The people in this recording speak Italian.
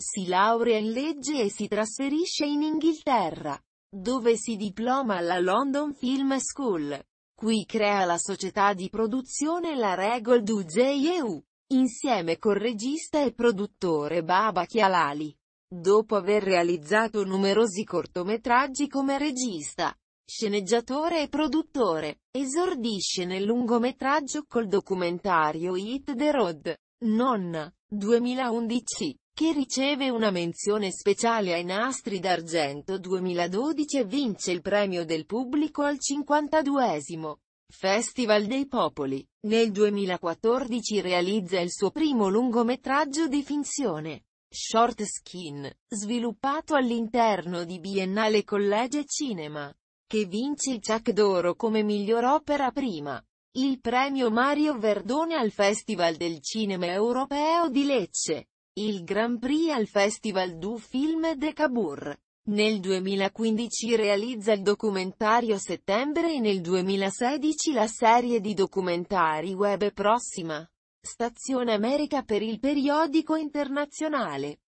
Si laurea in legge e si trasferisce in Inghilterra, dove si diploma alla London Film School. Qui crea la società di produzione La Regol du JEU, insieme col regista e produttore Baba Kialali. Dopo aver realizzato numerosi cortometraggi come regista, sceneggiatore e produttore, esordisce nel lungometraggio col documentario Hit the Road, Nonna, 2011 che riceve una menzione speciale ai Nastri d'Argento 2012 e vince il premio del pubblico al 52esimo Festival dei Popoli. Nel 2014 realizza il suo primo lungometraggio di finzione, Short Skin, sviluppato all'interno di Biennale Collegio Cinema, che vince il Ciac d'Oro come miglior opera prima. Il premio Mario Verdone al Festival del Cinema Europeo di Lecce il Grand Prix al Festival du Film de Cabourg. Nel 2015 realizza il documentario Settembre e nel 2016 la serie di documentari web Prossima Stazione America per il periodico internazionale.